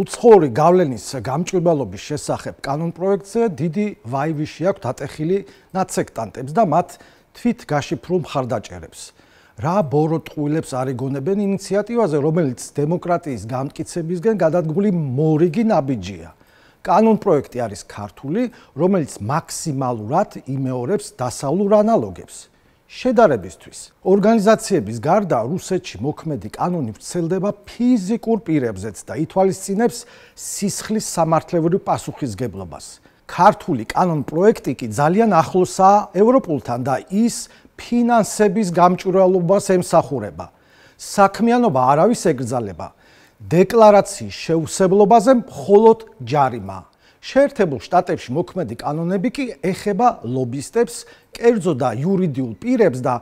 უცხოური გავლენის გამჭვირვალობის შესახებ კანონპროექტზე დიდი ვაივიში აქვს დატეხილი ნაცექტანტებს და მათ თვით გაშიფრულ მხარდაჭერებს. რა ბოროტყვილებს არიგონებენ ინიციატივაზე, რომელიც დემოკრატიის გამტკიცებისგან გადადგმული მორიგი ნაბიჯია. კანონპროექტი არის ქართული, რომელიც მაქსიმალურად იმეორებს დასავლურ ანალოგებს. შედარებისთვის ორგანიზაციების გარდა რუსეთში მოქმედი კანონი ვრცელდება ფიზიკურ პირებზეც და ითვალისწინებს სისხლის სამართლებრივ პასუხისგებლობას. ქართული კანონ პროექტი კი ძალიან ახლოსაა ევროპულთან და ის ფინანსების გამჭვირვალობას ემსახურება. საქმიანობა არავის ეკრძალება. დეკლარაციის შეუსებლობაზე მხოლოდ ჯარიმაა შეერთებულ შტატებში მოქმედი კანონები კი ეხება ლობისტებს, კერძო და იურიდიულ პირებს და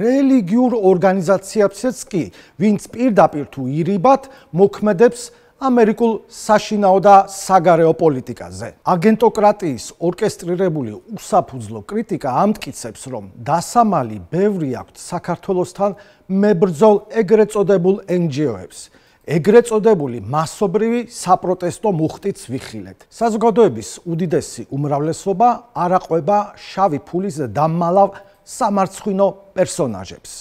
რელიგიურ ორგანიზაციებსაც კი, ვინც პირდაპირ თუ ირიბად მოქმედებს ამერიკულ საშინაო და საგარეო პოლიტიკაზე. აგენტოკრატიის ორკესტრირებული უსაფუძლო კრიტიკა ამტკიცებს, რომ დასამალი ბევრი აქვს საქართველოსთან მებრძოლ ეგრეთ წოდებულ NGO-ებს. ეგრეთ წოდებული მასობრივი საპროტესტო მუხტიც ვიხილეთ. საზოგადოების უდიდესი უმრავლესობა არ აყვება შავი ფულის დამალავ სამარცხვინო პერსონაჟებს.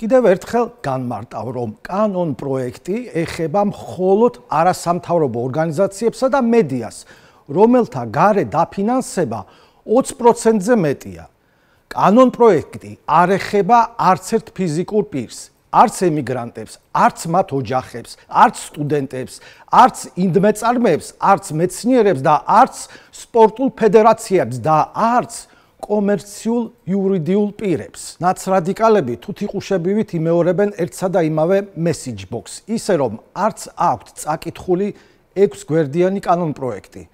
კიდევ ერთხელ განმარტავ, რომ კანონ პროექტი ეხება მხოლოდ არასამთავრობო ორგანიზაციებსა და მედიას, რომელთა გარე დაფინანსება 20%-ზე მეტია. კანონ პროექტი არ ეხება არცერთ ფიზიკურ პირს. არც ემიგრანტებს, არც მათ ოჯახებს, არც სტუდენტებს, არც ინდმეწარმეებს, არც მეცნიერებს და არც სპორტულ ფედერაციებს და არც კომერციულ იურიდიულ პირებს. ნაცრადიკალები თუთიყუშებივით იმეორებენ ერთსა და იმავე message box, ისე რომ არც აქვთ წაკითხული 6 გვერდიანი კანონპროექტი.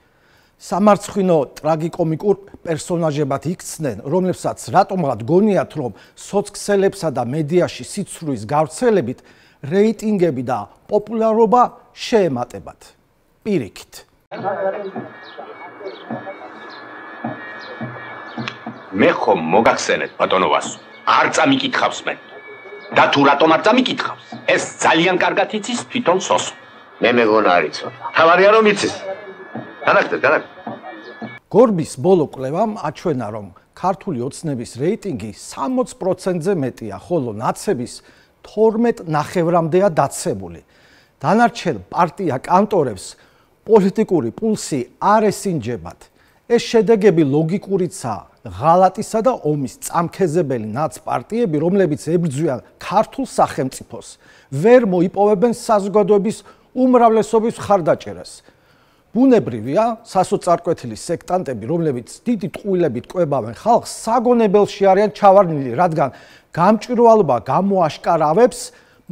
სამარცხინო ტრაგიკომიკურ პერსონაჟებად იქცნენ, რომლებსაც რატომღაც გონიათ, რომ სოციალებსა და მედიაში სიცრუის გავრცელებით რეიტინგები და პოპულარობა შეემატებათ. პირიქით. მე ხომ მოგახსენეთ ბატონოვას, არ წამიკითხავს მე. და თუ რატომ არ წამიკითხავს? ეს ძალიან კარგად იცის თვითონ სოს. მე მეგონა არიცო. თავარია რომ იცის. განაგდერ, განაგდერ. გორბის ბოლო კლევამ აჩვენა, რომ ქართული ოცნების რეიტინგი 60%-ზე მეტია, ხოლო ნაცების 12.5%-მდეა დაცემული. დანარჩენ პარტია კანტორებს პოლიტიკური პულსი არ ესინჯებათ. ეს შედეგები ლოგიკურიცა ღალატისა და ომის წამქეზებელი ნაც პარტიები, რომლებიც ებრძვიან ქართულ სახელმწიფოს, ვერ მოიპოვებენ საზოგადოების უმრავლესობის ხარდაჭერას. ბუნებრივია, სასოწარკვეთილი სექტანტები, რომლებიც დიდი ტყუილებით კვებავენ ხალხს, საგონებელში არიან ჩავარდნილი, რადგან გამჭვირვალობა გამოაშკარავებს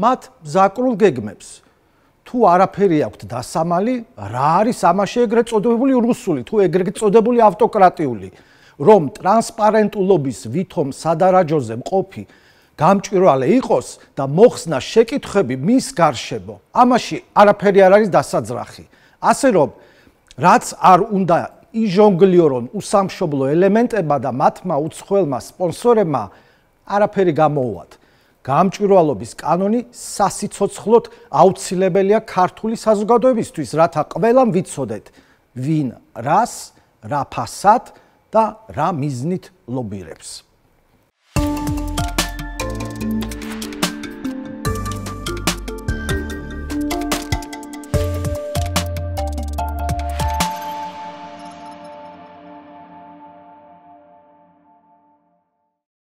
მათ მზაკრულ გეგმებს. თუ არაფერი აქვთ დასამალი, რა არის ამაში ეგრეთ წოდებული რუსული, თუ ეგრეთ წოდებული ავტოკრატიული, რომ ტრანსპარენტულობის ვითომ სადარაჯოზე მყოფი გამჭვირვალე იყოს და მოხსნა შეკითხები მის გარშემო. ამაში არაფერი არ არის დასაძრახი. ასე რომ, რაც არ უნდა იჟონგლიორონ უსამშობლო ელემენტებმა და მათმა უცხოელმა სპონსორებმა არაფერი გამოუვათ. გამჭვირვალობის კანონი სასიცოცხლოდ აუცილებელია ქართული საზოგადოებისთვის, რათა ყველამ ვიცოდეთ, ვინ რას, რა ფასად და რა მიზნით ლობირებს.